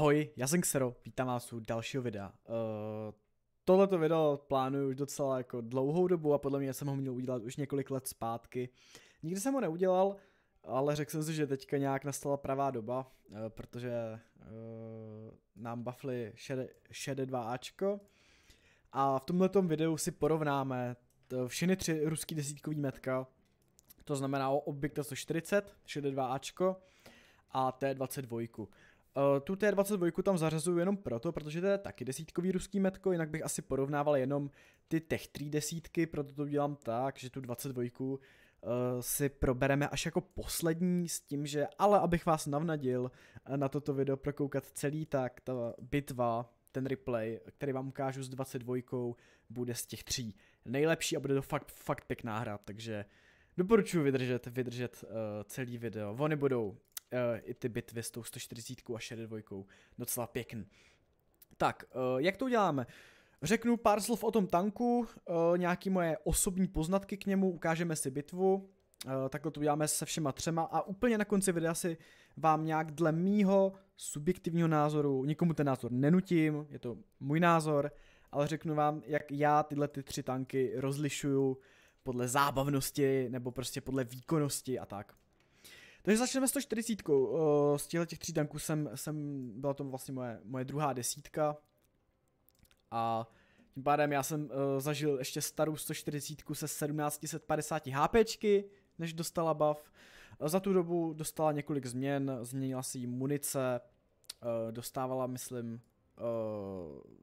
Ahoj, já jsem Xero, vítám vás u dalšího videa. Uh, tohleto video plánuju už docela jako dlouhou dobu a podle mě jsem ho měl udělat už několik let zpátky. Nikdy jsem ho neudělal, ale řekl jsem si, že teďka nějak nastala pravá doba, uh, protože uh, nám buffly šede, šede 2Ačko a v tomto videu si porovnáme všechny tři ruský desítkový metka, to znamená o objekta 140, šede 2Ačko a T22. Eh, tu T22 tam zařazuju jenom proto, protože to je taky desítkový ruský metko, jinak bych asi porovnával jenom ty Tech 3 desítky, proto to dělám tak, že tu 22 eh, si probereme až jako poslední s tím, že ale abych vás navnadil eh, na toto video prokoukat celý, tak ta bitva, ten replay, který vám ukážu s 22, bude z těch tří nejlepší a bude to fakt, fakt pěkná hra, takže doporučuji vydržet, vydržet uh, celý video. Ony budou Eh, i ty bitvy s tou 140 a 62. Docela pěkný. Tak, eh, jak to uděláme? Řeknu pár slov o tom tanku, eh, nějaký moje osobní poznatky k němu, ukážeme si bitvu, takhle to uděláme se všema třema a úplně na konci videa si vám nějak dle mýho subjektivního názoru, nikomu ten názor nenutím, je to můj názor, ale řeknu vám, jak já tyhle ty tři tanky rozlišuju podle zábavnosti nebo prostě podle výkonnosti a tak. Takže začneme s 140. Eh, z těchto těch tří tanků jsem, jsem, byla to vlastně moje, moje druhá desítka. A tím pádem já jsem uh, zažil ještě starou 140 se 1750 HPčky, než dostala buff. Eh, za tu dobu dostala několik změn, změnila si jí munice, uh, dostávala, myslím, uh,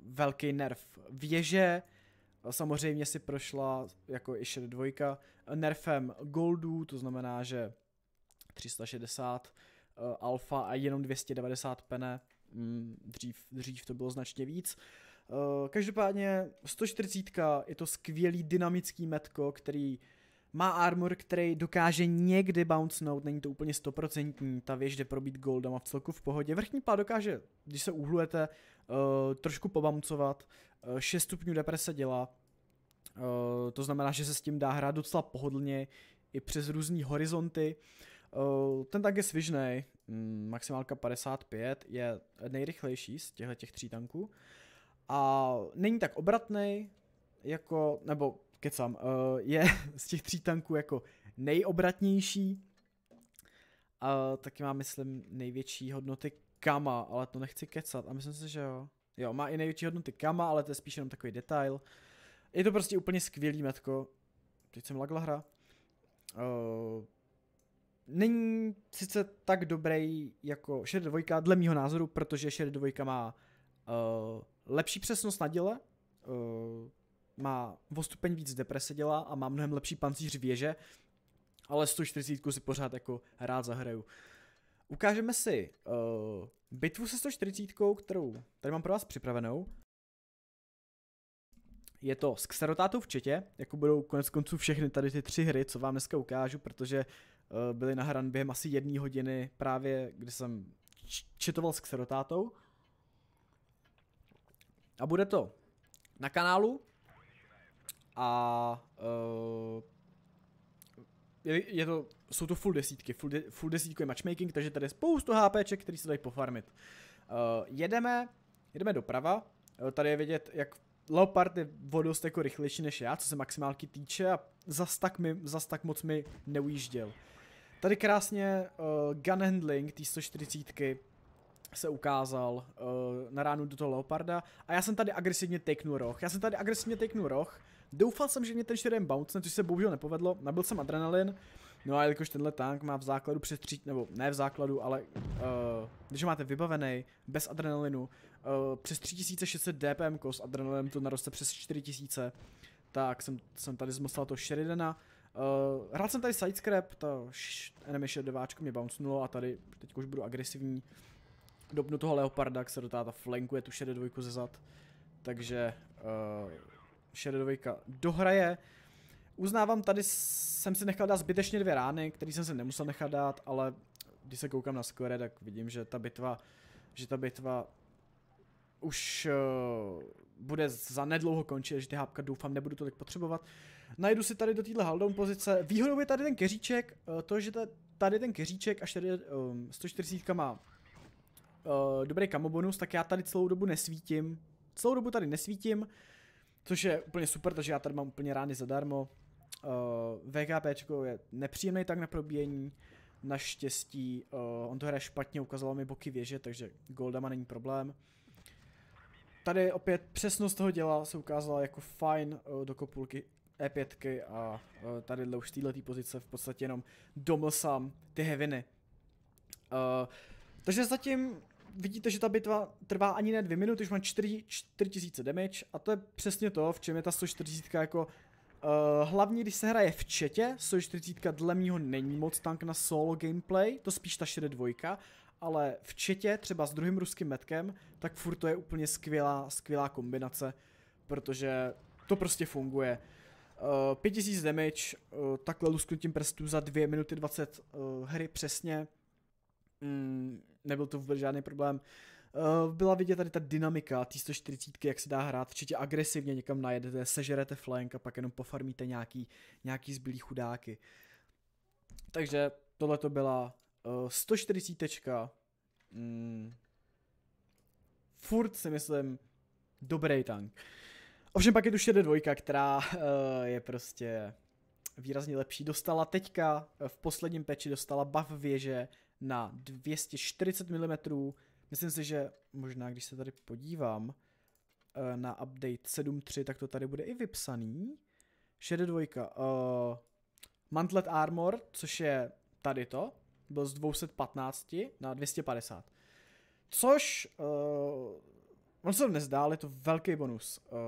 velký nerv věže, samozřejmě si prošla, jako i Shed nerfem goldů, to znamená, že 360 uh, eh, alfa a jenom 290 pene. Mm, dřív, dřív to bylo značně víc. Uh, každopádně 140 je to skvělý dynamický metko, který má armor, který dokáže někdy bouncenout, není to úplně stoprocentní, ta věž jde probít goldem a v celku v pohodě. Vrchní pád dokáže, když se uhlujete, uh, trošku pobamcovat, uh, 6 stupňů deprese dělá, uh, to znamená, že se s tím dá hrát docela pohodlně i přes různé horizonty. Uh, Eh, ten tank je svižnej, hm, maximálka 55, je nejrychlejší z těchto těch tří tanků a není tak obratný jako, nebo kecam, eh, je z těch tří tanků jako nejobratnější a eh, taky má, myslím, největší hodnoty kama, ale to nechci kecat a myslím si, že jo. Jo, má i největší hodnoty kama, ale to je spíš jenom takový detail. Je to prostě úplně skvělý metko. Teď jsem lagla hra. Uh, není sice tak dobrý jako Shared 2, dle mýho názoru, protože Shared 2 má uh, lepší přesnost na děle, uh, má o stupeň víc deprese dělá a má mnohem lepší pancíř věže, ale 140 si pořád jako rád zahraju. Ukážeme si uh, bitvu se 140, kterou tady mám pro vás připravenou. Je to s Xerotátou v četě, jako budou konec konců všechny tady ty tři hry, co vám dneska ukážu, protože Eh, byly nahrány během asi jedné hodiny právě, kdy jsem četoval s kserotátou. A bude to na kanálu a uh, je, je to, jsou to full desítky, full, de, full desítku je matchmaking, takže tady je spoustu HPček, který se dají pofarmit. Uh, jedeme, jedeme doprava, uh, tady je vidět, jak Leopard je vodost jako rychlejší než já, co se maximálky týče a zas tak, mi, zas tak moc mi neujížděl. Tady krásně uh, gun handling té 140 se ukázal uh, na ránu do toho leoparda a já jsem tady agresivně teknu roh. Já jsem tady agresivně teknu roh. Doufal jsem, že mě ten šerem bounce, což se bohužel nepovedlo. Nabil jsem adrenalin. No a jelikož tenhle tank má v základu přes tři, nebo ne v základu, ale uh, když máte vybavený bez adrenalinu, uh, přes 3600 DPM s adrenalinem to naroste přes 4000, tak jsem, jsem tady zmostal to Sheridana. Uh, hrál jsem tady Sidescrap, ta enemy 9 mě bouncnulo a tady teď už budu agresivní. Dopnu toho Leoparda, se do táta flankuje tu šedé dvojku ze zad. Takže uh, eh, šedé dvojka dohraje. Uznávám, tady jsem si nechal dát zbytečně dvě rány, které jsem si nemusel nechat dát, ale když se koukám na score, tak vidím, že ta bitva, že ta bitva už uh, bude za nedlouho končit, že ty hápka doufám nebudu tolik potřebovat najdu si tady do téhle haldon pozice. Výhodou je tady ten keříček, eh, to, že tady ten keříček, až tady um, ehm, 140 má uh, dobrý kamo bonus, tak já tady celou dobu nesvítím. Celou dobu tady nesvítím, což je úplně super, takže já tady mám úplně rány zadarmo. Uh, eh, VKP je nepříjemný tak na probíjení. Naštěstí uh, on to hraje špatně, ukazoval mi boky věže, takže goldama není problém. Tady opět přesnost toho děla se ukázala jako fajn uh, do kopulky. E5 a e, tady už z této pozice v podstatě jenom domlsám ty heviny. Uh, takže zatím vidíte, že ta bitva trvá ani ne dvě minuty, už má 4, 4000 damage a to je přesně to, v čem je ta 140 jako Uh, e, hlavně když se hraje v četě, 140 dle mýho není moc tank na solo gameplay, to spíš ta šede dvojka, ale v četě, třeba s druhým ruským metkem, tak furt to je úplně skvělá, skvělá kombinace, protože to prostě funguje. 5000 eh, damage, uh, takhle lusknutím prstů za 2 minuty 20 uh, eh, hry přesně. Mm, nebyl to vůbec žádný problém. Uh, byla vidět tady ta dynamika té 140, jak se dá hrát, určitě agresivně někam najedete, sežerete flank a pak jenom pofarmíte nějaký, nějaký zbylý chudáky. Takže tohle to byla uh, 140. Mm, furt si myslím dobrý tank. Ovšem pak je tu šedé dvojka, která eh, je prostě výrazně lepší. Dostala teďka eh, v posledním peči, dostala buff věže na 240 mm. Myslím si, že možná, když se tady podívám eh, na update 7.3, tak to tady bude i vypsaný. Šedé dvojka. Uh, Mantlet Armor, což je tady to, byl z 215 na 250. Což uh, On se to nezdá, ale je to velký bonus. Uh,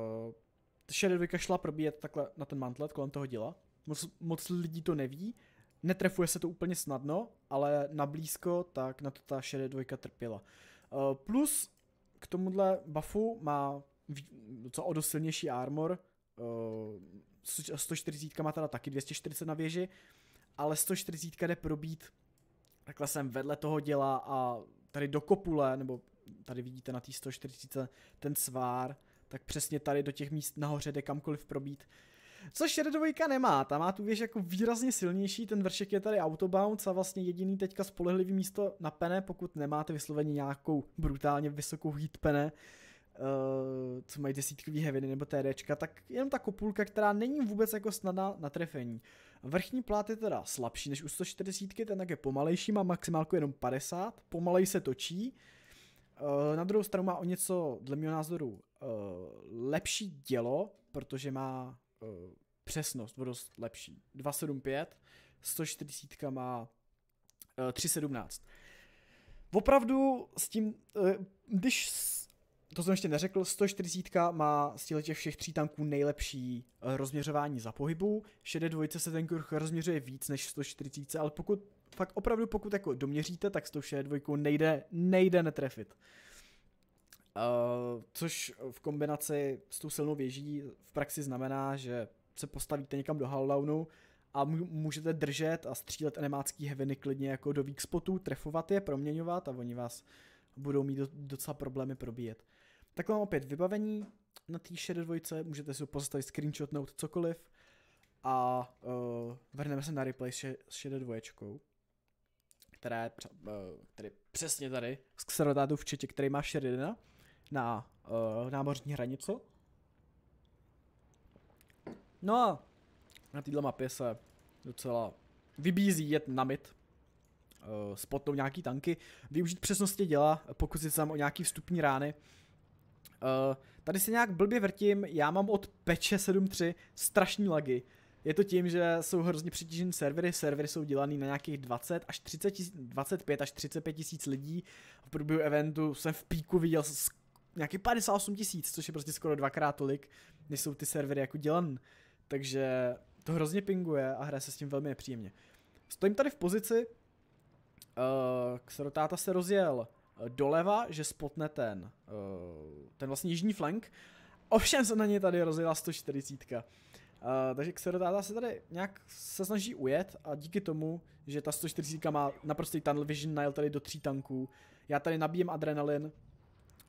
eh, Shadowvika šla probíjet takhle na ten mantlet kolem toho díla. Moc, moc lidí to neví, netrefuje se to úplně snadno, ale na blízko, tak na to ta Shadow dvojka trpěla. Uh, plus k tomuhle buffu má co o dost silnější armor, uh, eh, 140 má teda taky 240 na věži, ale 140 jde probít takhle jsem vedle toho děla a tady do kopule, nebo tady vidíte na té 140 ten svár, tak přesně tady do těch míst nahoře jde kamkoliv probít. Což Red dvojka nemá, ta má tu věž jako výrazně silnější, ten vršek je tady autobounce a vlastně jediný teďka spolehlivý místo na pene, pokud nemáte vysloveně nějakou brutálně vysokou heat pene, uh, co mají desítkový heavy nebo TDčka, tak jenom ta kopulka, která není vůbec jako snadná na trefení. Vrchní plát je teda slabší než u 140, ten tak je pomalejší, má maximálku jenom 50, pomalej se točí, Eh, na druhou stranu má o něco, dle mého názoru, eh, lepší dělo, protože má eh, přesnost o dost lepší. 275, 140 má 317. Opravdu s tím, když to jsem ještě neřekl, 140 má z těch všech tří tanků nejlepší rozměřování za pohybu, šedé dvojice se ten kruh rozměřuje víc než 140, ale pokud fakt opravdu pokud jako doměříte, tak s tou dvojkou nejde, nejde netrefit. Uh, což v kombinaci s tou silnou věží v praxi znamená, že se postavíte někam do haldownu a můžete držet a střílet animácký heaveny klidně jako do weak spotů, trefovat je, proměňovat a oni vás budou mít docela problémy probíjet. Tak mám opět vybavení na té šedé dvojce, můžete si ho pozastavit, screenshotnout, cokoliv a uh, vrhneme se na replay s šedé dvoječkou které, které eh, přesně tady, z v Četě, který má Sheridana na uh, námořní hranicu. No a na této mapě se docela vybízí jet na mid, uh, eh, spotnout nějaký tanky, využít přesnosti děla, pokusit se tam o nějaký vstupní rány. Uh, tady se nějak blbě vrtím, já mám od peče 7.3 strašní lagy. Je to tím, že jsou hrozně přetížené servery, servery jsou dělané na nějakých 20 až 30 tisíc, 25 až 35 tisíc lidí. V průběhu eventu jsem v píku viděl nějaký 58 tisíc, což je prostě skoro dvakrát tolik, než jsou ty servery jako dělan. Takže to hrozně pinguje a hraje se s tím velmi nepříjemně. Stojím tady v pozici, uh, Xerotáta se rozjel eh, doleva, že spotne ten, uh, ten vlastně jižní flank. Ovšem se na něj tady rozjela 140. Uh, takže Xerodáta se tady nějak se snaží ujet a díky tomu, že ta 140 má naprostý tunnel vision, najel tady do tří tanků, já tady nabíjem adrenalin,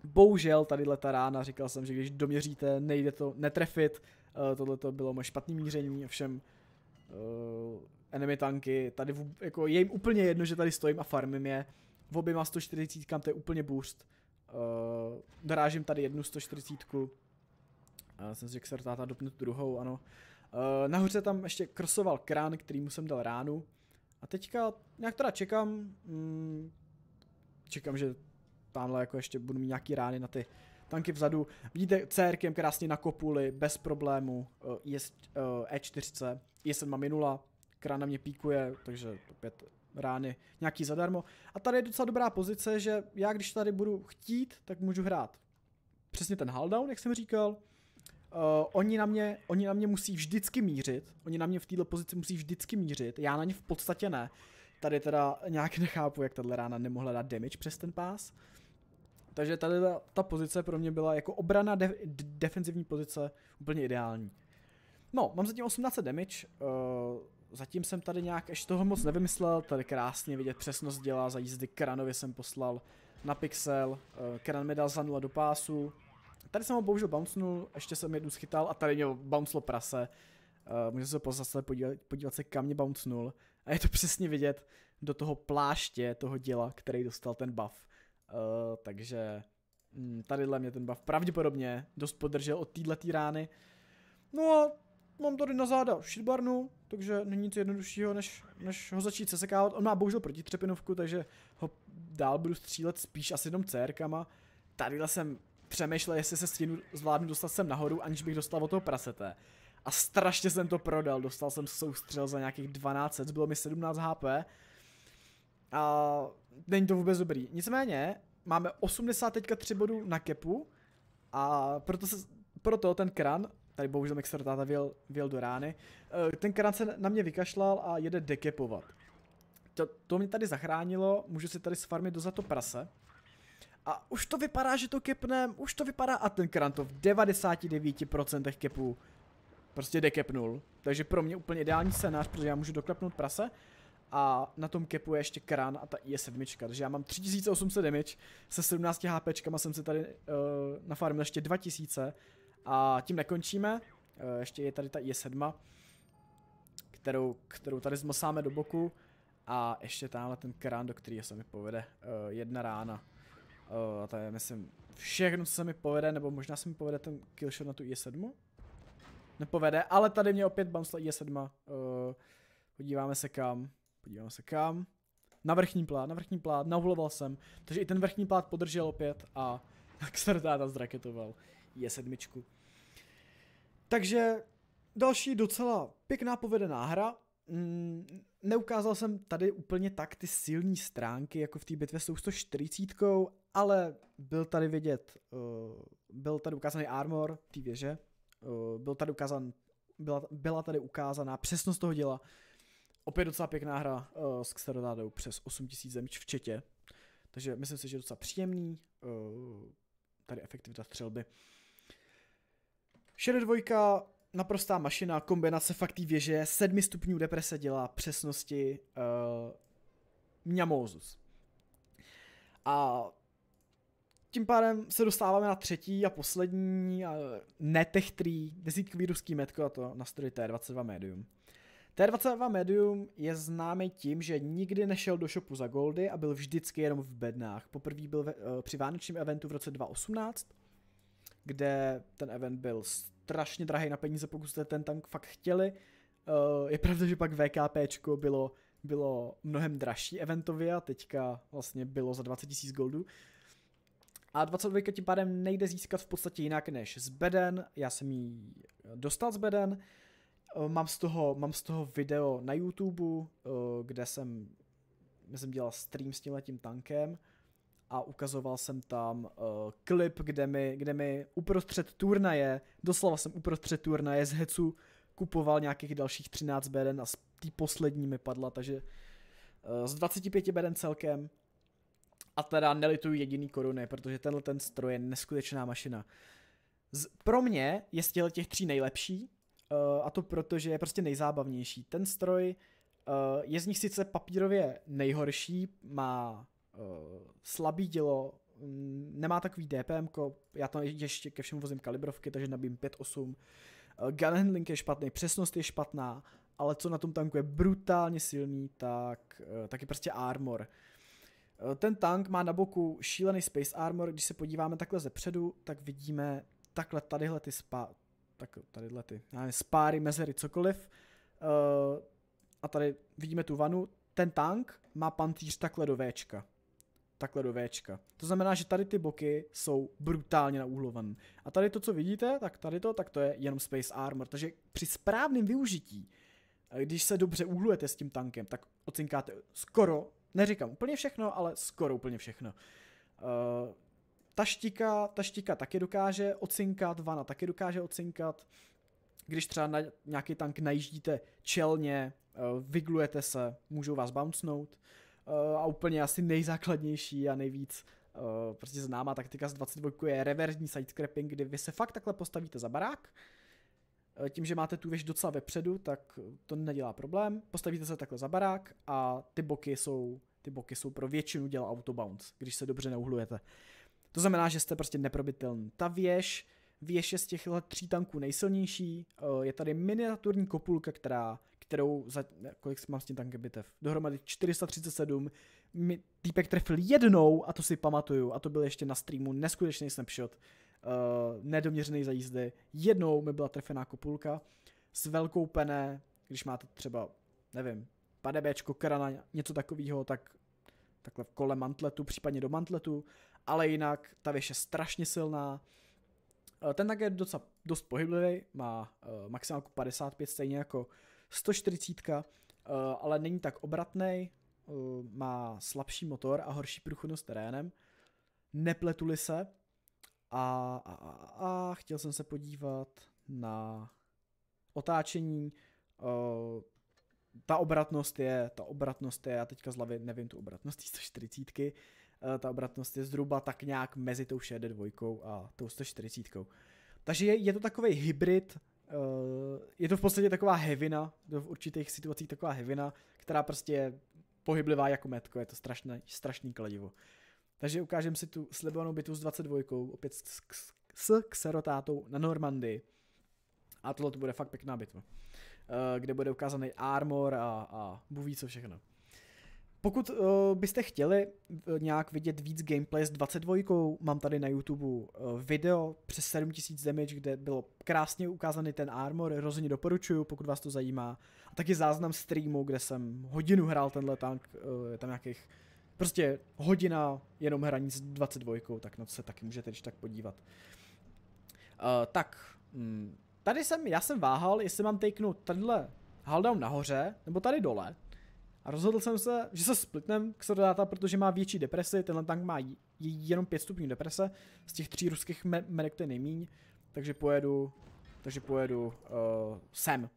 bohužel tady ta rána, říkal jsem, že když doměříte, nejde to netrefit, uh, eh, tohle to bylo moje špatné míření, ovšem uh, enemy tanky, tady v, jako je jim úplně jedno, že tady stojím a farmím je, v oběma 140 to je úplně boost, uh, eh, dorážím tady jednu 140 Uh, jsem si řekl, se táta dopnu tu druhou, ano. Uh, nahoře tam ještě krosoval krán, který mu jsem dal ránu. A teďka nějak teda čekám, mm, čekám, že tamhle jako ještě budu mít nějaký rány na ty tanky vzadu. Vidíte CRkem krásně na kopuli, bez problému, uh, IS, uh, E4, IS má minula, krán na mě píkuje, takže opět rány nějaký zadarmo. A tady je docela dobrá pozice, že já když tady budu chtít, tak můžu hrát přesně ten halldown, jak jsem říkal, Uh, oni, na mě, oni na mě musí vždycky mířit, oni na mě v této pozici musí vždycky mířit, já na ně v podstatě ne. Tady teda nějak nechápu, jak tahle rána nemohla dát damage přes ten pás. Takže tady ta, ta pozice pro mě byla jako obrana, de, defenzivní pozice úplně ideální. No, mám zatím 18 damage, uh, zatím jsem tady nějak ještě toho moc nevymyslel, tady krásně vidět přesnost dělá, za jízdy Kranovi jsem poslal na pixel, uh, Kran mi dal za 0 do pásu, Tady jsem ho bohužel bouncnul, ještě jsem jednu schytal a tady mě bounclo prase. Uh, můžete se pozastavit, podívat, podívat se, kam mě bouncnul. A je to přesně vidět do toho pláště toho děla, který dostal ten buff. Uh, takže mm, tadyhle mě ten buff pravděpodobně dost podržel od této rány. No a mám tady na záda shitbarnu, takže není nic jednoduššího, než, než ho začít sesekávat. On má bohužel protitřepinovku, takže ho dál budu střílet spíš asi jenom cérkama. Tadyhle jsem přemýšlel, jestli se stínu zvládnu dostat sem nahoru, aniž bych dostal od toho prasete. A strašně jsem to prodal, dostal jsem soustřel za nějakých 12, bylo mi 17 HP. A není to vůbec dobrý. Nicméně, máme 80 teďka 3 bodů na kepu. A proto, se, proto ten kran, tady bohužel mixer táta vyjel, vyjel do rány, eh, ten kran se na mě vykašlal a jede dekepovat. To, to mě tady zachránilo, můžu si tady sfarmit do za to prase a už to vypadá, že to kepne, už to vypadá a ten Kran to v 99% kepů prostě dekepnul. Takže pro mě úplně ideální scénář, protože já můžu doklepnout prase a na tom kepu je ještě kran a ta je 7 takže já mám 3800 damage, se 17 HPčkama jsem si tady uh, eh, nafarmil ještě 2000 a tím nekončíme, uh, ještě je tady ta je 7 kterou, kterou tady zmasáme do boku a ještě tamhle ten krán, do kterého se mi povede uh, jedna rána. Uh, to je, myslím, všechno, co se mi povede, nebo možná se mi povede ten killshot na tu i7. Nepovede, ale tady mě opět bouncela i7. Uh, eh, podíváme se kam, podíváme se kam. Na vrchní plát, na vrchní plát, nahuloval jsem, takže i ten vrchní plát podržel opět a ta zraketoval i7. Takže další docela pěkná povedená hra, Mm, neukázal jsem tady úplně tak ty silní stránky, jako v té bitvě s tou 140, ale byl tady vidět, uh, byl tady ukázaný armor té věže, uh, byl tady ukázan, byla, byla tady ukázaná přesnost toho děla, opět docela pěkná hra uh, s Xerodádou přes 8000 zemič v četě, takže myslím si, že je docela příjemný, uh, tady efektivita střelby. Šedé dvojka, naprostá mašina, kombinace fakt té věže, sedmi stupňů deprese dělá přesnosti uh, mňamózus. A tím pádem se dostáváme na třetí a poslední uh, netech tree, desítkový ruský metko a to na stroji T22 Medium. T22 Medium je známý tím, že nikdy nešel do shopu za goldy a byl vždycky jenom v bednách. Poprvé byl ve, uh, při vánočním eventu v roce 2018 kde ten event byl strašně drahý na peníze, pokud jste ten tank fakt chtěli. Eh, je pravda, že pak VKP bylo, bylo mnohem dražší eventově a teďka vlastně bylo za 20 000 goldů. A 22 tím pádem nejde získat v podstatě jinak než z beden, já jsem ji dostal z beden, eh, mám z toho, mám z toho video na YouTube, eh, kde jsem, jsem dělal stream s tímhletím tankem, a ukazoval jsem tam uh, klip, kde mi, kde mi uprostřed turnaje, doslova jsem uprostřed turnaje z Hecu kupoval nějakých dalších 13 beden a z té poslední mi padla, takže uh, z 25 beden celkem a teda nelituju jediný koruny, protože tenhle ten stroj je neskutečná mašina. Z, pro mě je z těch tří nejlepší uh, a to proto, že je prostě nejzábavnější. Ten stroj uh, je z nich sice papírově nejhorší, má Eh, slabý dělo, mm, nemá takový DPM, já to ještě ke všemu vozím kalibrovky, takže nabím 5.8. Eh, gun handling je špatný, přesnost je špatná, ale co na tom tanku je brutálně silný, tak, eh, tak je prostě armor. Ten tank má na boku šílený space armor, když se podíváme takhle ze předu, tak vidíme takhle tadyhle ty spa, tak tadyhle ty, nevím, spáry, mezery, cokoliv. a tady vidíme tu vanu, ten tank má pantýř takhle do Včka takhle do Včka. To znamená, že tady ty boky jsou brutálně naúhlované. A tady to, co vidíte, tak tady to, tak to je jenom Space Armor. Takže při správném využití, eh, když se dobře úhlujete s tím tankem, tak ocinkáte skoro, neříkám úplně všechno, ale skoro úplně všechno. Uh, ta štika, ta štika taky dokáže ocinkat, vana taky dokáže ocinkat. Když třeba na nějaký tank najíždíte čelně, eh, vyglujete se, můžou vás bouncnout. Eh, a úplně asi nejzákladnější a nejvíc Uh, prostě známá taktika z 22 je reverzní sidescrapping, kdy vy se fakt takhle postavíte za barák, eh, tím, že máte tu věž docela vepředu, tak to nedělá problém. Postavíte se takhle za barák a ty boky jsou, ty boky jsou pro většinu děl autobounce, když se dobře neuhlujete. To znamená, že jste prostě neprobitelný. Ta věž, věž je z těchto tří tanků nejsilnější, je tady miniaturní kopulka, která kterou, za, kolik jako mám s tím tanky bitev, dohromady 437, mi týpek trefil jednou a to si pamatuju a to byl ještě na streamu neskutečný snapshot, uh, nedoměřený za jízdy, jednou mi byla trefená kopulka s velkou pené, když máte třeba, nevím, padebečko, krana, něco takového, tak takhle kolem mantletu, případně do mantletu, ale jinak ta věž je strašně silná, eh, ten tak je docela dost pohyblivý, má uh, maximálku 55 stejně jako 140, eh, ale není tak obratný, eh, má slabší motor a horší průchodnost terénem. Nepletuli se a, a, a, a chtěl jsem se podívat na otáčení. Eh, ta obratnost je, ta obratnost je, já teďka z hlavy nevím tu obratnost 140, ta obratnost je zhruba tak nějak mezi tou 62 a tou 140. Takže je, je to takový hybrid Eh, je to v podstatě taková hevina, do v určitých situacích taková hevina, která prostě je pohyblivá jako metko, je to strašné, strašný kladivo. Takže ukážeme si tu slibovanou bitvu s 22, opět s, s, s kserotátou na Normandii. A tohle to bude fakt pěkná bitva, eh, kde bude ukázaný armor a, a buví co všechno. Pokud uh, byste chtěli uh, nějak vidět víc gameplay s 22, mám tady na YouTube uh, video přes 7000 damage, kde bylo krásně ukázaný ten armor, rozhodně doporučuju, pokud vás to zajímá. A taky záznam streamu, kde jsem hodinu hrál tenhle tank, uh, je tam nějakých prostě hodina jenom hraní s 22, tak na to se taky můžete když tak podívat. Uh, tak, mm, tady jsem, já jsem váhal, jestli mám takenout tenhle haldown nahoře, nebo tady dole, rozhodl jsem se, že se splitnem Xordáta, protože má větší depresi, tenhle tank má jenom 5 stupňů deprese, z těch tří ruských medek to je nejmíň, takže pojedu, takže pojedu uh, sem.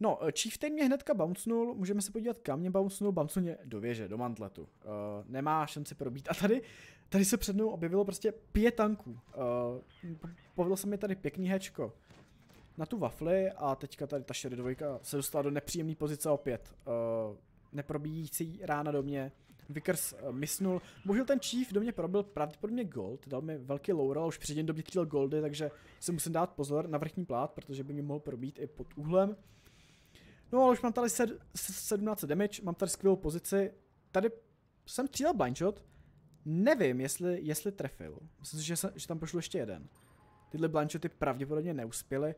No, eh, Chieftain mě hnedka bouncnul, můžeme se podívat, kam mě bouncnul, bouncnul mě do věže, do mantletu. Uh, nemá šanci probít. A tady, tady se před mnou objevilo prostě pět tanků. Uh, povedlo se mi tady pěkný hečko na tu wafly a teďka tady ta Sherry 2 se dostala do nepříjemné pozice opět. Uh, neprobíjící rána do mě. Vickers eh, misnul. Bohužel ten Chief do mě probil pravděpodobně gold, dal mi velký lower, ale už předtím do mě tříl goldy, takže si musím dát pozor na vrchní plát, protože by mě mohl probít i pod úhlem. No ale už mám tady 17 damage, mám tady skvělou pozici. Tady jsem střílel blindshot, nevím, jestli, jestli trefil. Myslím si, že, se, že tam prošlo ještě jeden. Tyhle blindshoty pravděpodobně neuspěly.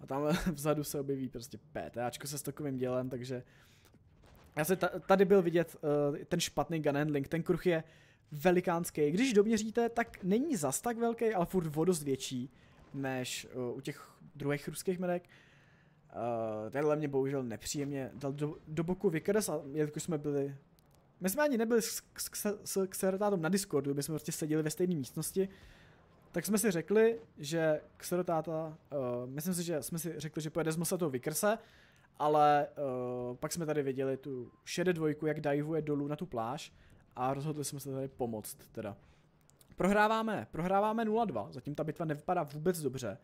A tam vzadu se objeví prostě PTAčko se s takovým dělem, takže já se tady byl vidět uh, ten špatný gun handling, ten kruh je velikánský. Když doměříte, tak není zas tak velký, ale furt o dost větší než uh, u těch druhých ruských medek. Uh, eh, tenhle mě bohužel nepříjemně dal do, do boku vykres a jelikož jsme byli... My jsme ani nebyli s, s, s Xerotátom na Discordu, my jsme prostě seděli ve stejné místnosti, tak jsme si řekli, že Xerotáta, uh, myslím si, že jsme si řekli, že pojede z Mosatou vykrse, ale uh, pak jsme tady viděli tu šedé dvojku, jak divuje dolů na tu pláž a rozhodli jsme se tady pomoct teda. Prohráváme, prohráváme 0-2, zatím ta bitva nevypadá vůbec dobře.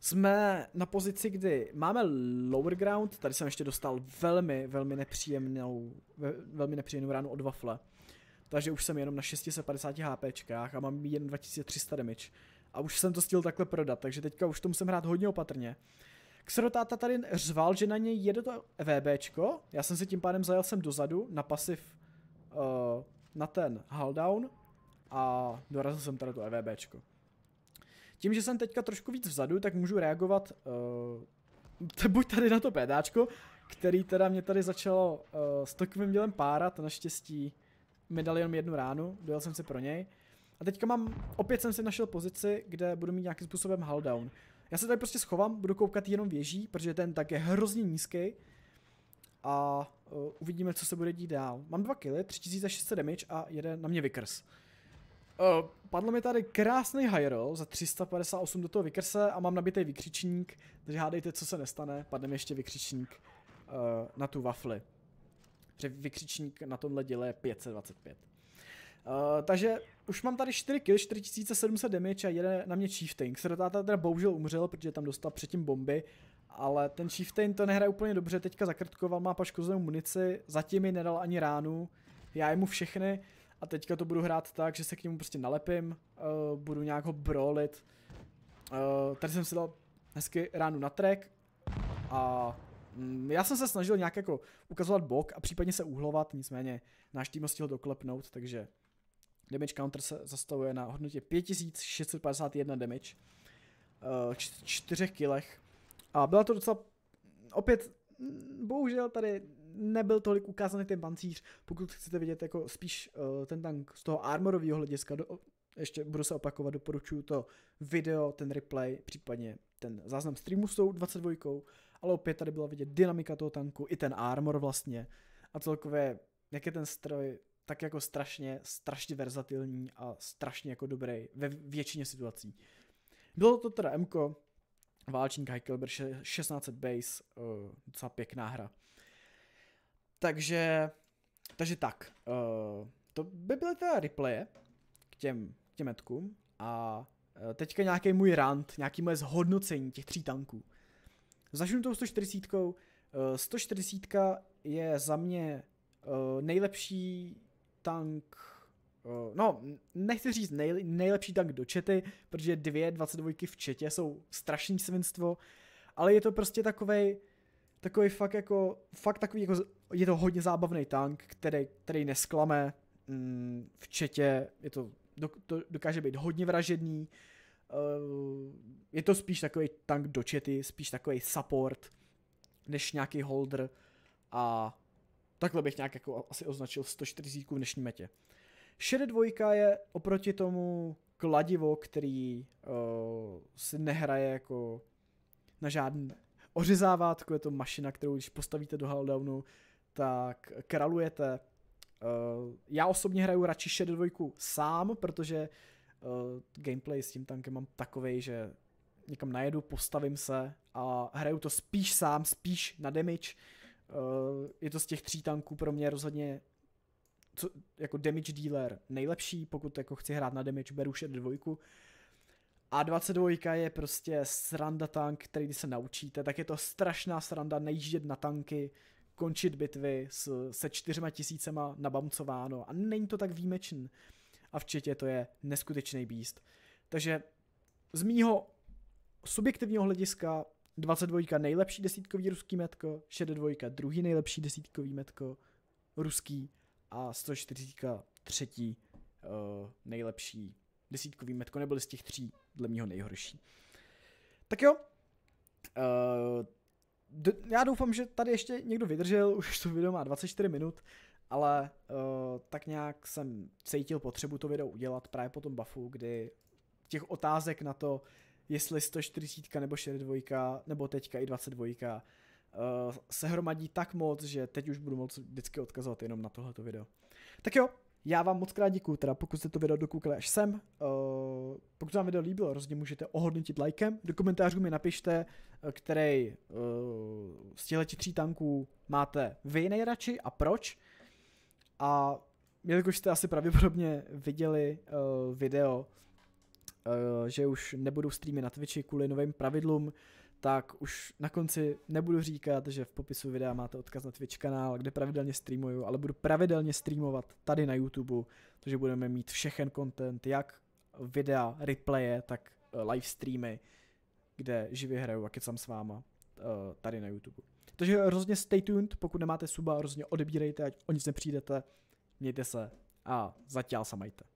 Jsme na pozici, kdy máme lower ground, tady jsem ještě dostal velmi, velmi nepříjemnou, velmi nepříjemnou ránu od Wafle. Takže už jsem jenom na 650 HP a mám jen 2300 damage. A už jsem to stihl takhle prodat, takže teďka už to musím hrát hodně opatrně. Xerotáta tady řval, že na něj jede to VBčko, já jsem si tím pádem zajel sem dozadu na pasiv uh, na ten haldown a dorazil jsem tady to EVBčko. Tím, že jsem teďka trošku víc vzadu, tak můžu reagovat uh, buď tady na to PDáčko, který teda mě tady začalo uh, s takovým dělem párat, naštěstí mi dal jenom jednu ránu, dojel jsem si pro něj. A teďka mám, opět jsem si našel pozici, kde budu mít nějakým způsobem haldown. down. Já se tady prostě schovám, budu koukat jenom věží, protože ten tak je hrozně nízký. A uh, uvidíme, co se bude dít dál. Mám dva killy, 3600 damage a jeden na mě vykrs. Uh, eh, padlo mi tady krásný high roll za 358 do toho vykrse a mám nabitý vykřičník, takže hádejte, co se nestane, padne mi ještě vykřičník uh, na tu wafli. Protože vykřičník na tomhle díle je 525. Eh, takže už mám tady 4 kill, 4700 damage a jede na mě Chieftain. Srdáta teda bohužel umřel, protože tam dostal předtím bomby, ale ten Chieftain to nehraje úplně dobře, teďka zakrtkoval, má paškozenou munici, zatím mi nedal ani ránu, já jemu všechny a teďka to budu hrát tak, že se k němu prostě nalepím, uh, budu nějak ho brolit. Uh, eh, tady jsem si dal hezky ránu na track a mm, já jsem se snažil nějak jako ukazovat bok a případně se uhlovat, nicméně náš tým ho stihl doklepnout, takže Damage counter se zastavuje na hodnotě 5651 damage, v eh, čtyřech kilech. A byla to docela, opět, mm, bohužel tady nebyl tolik ukázaný ten pancíř, pokud chcete vidět jako spíš uh, ten tank z toho armorového hlediska, do, ještě budu se opakovat, doporučuji to video, ten replay, případně ten záznam streamu s tou 22, ale opět tady byla vidět dynamika toho tanku, i ten armor vlastně a celkově, jak je ten stroj tak jako strašně, strašně verzatilní a strašně jako dobrý ve většině situací. Bylo to teda Mko, Válčník Heikelber, 1600 base, uh, docela pěkná hra. Takže, takže tak, uh, to by byly teda replaye k těm, k těm etkům a uh, teďka nějaký můj rant, nějaký moje zhodnocení těch tří tanků. Začnu tou 140. Uh, 140 je za mě uh, nejlepší tank, eh, no, nechci říct nejlepší tank do čety, protože dvě 22 v četě jsou strašný svinstvo, ale je to prostě takový, takový fakt jako, fakt takový jako, je to hodně zábavný tank, který, který nesklame, mm, v četě je to, do, to dokáže být hodně vražedný, eh, je to spíš takový tank do čety, spíš takový support, než nějaký holder a Takhle bych nějak jako asi označil 140 v dnešní metě. Šede dvojka je oproti tomu kladivo, který uh, si nehraje jako na žádný ořezávátko, je to mašina, kterou když postavíte do Haldownu, tak kralujete. Uh, já osobně hraju radši šede dvojku sám, protože uh, gameplay s tím tankem mám takovej, že někam najedu, postavím se a hraju to spíš sám, spíš na damage, Eh, je to z těch tří tanků pro mě rozhodně co, jako damage dealer nejlepší, pokud jako chci hrát na damage, beru šed dvojku. A 22 je prostě sranda tank, který když se naučíte, tak je to strašná sranda nejíždět na tanky, končit bitvy s, se čtyřma tisícema nabamcováno a není to tak výjimečný. A včetně to je neskutečný býst. Takže z mýho subjektivního hlediska 22 nejlepší desítkový ruský metko, 62 druhý nejlepší desítkový metko ruský a 140 třetí uh, nejlepší desítkový metko, Nebyly z těch tří dle mýho nejhorší. Tak jo, uh, d- já doufám, že tady ještě někdo vydržel, už to video má 24 minut, ale uh, tak nějak jsem cítil potřebu to video udělat právě po tom buffu, kdy těch otázek na to, jestli 140 nebo 62, nebo teďka i 22, eh, se hromadí tak moc, že teď už budu moc vždycky odkazovat jenom na tohleto video. Tak jo, já vám moc krát děkuju, teda pokud jste to video dokoukali až sem. Uh, pokud vám video líbilo, rozhodně můžete ohodnotit lajkem. Do komentářů mi napište, eh, který z těchto tří tanků máte vy nejradši a proč. A jelikož jste asi pravděpodobně viděli video, Eh, že už nebudu streamy na Twitchi kvůli novým pravidlům, tak už na konci nebudu říkat, že v popisu videa máte odkaz na Twitch kanál, kde pravidelně streamuju, ale budu pravidelně streamovat tady na YouTube, takže budeme mít všechen content, jak videa, replaye, tak eh, live streamy, kde živě hraju a kecám s váma eh, tady na YouTube. Takže hrozně stay tuned, pokud nemáte suba, hrozně odebírejte, ať o nic nepřijdete, mějte se a zatím se majte.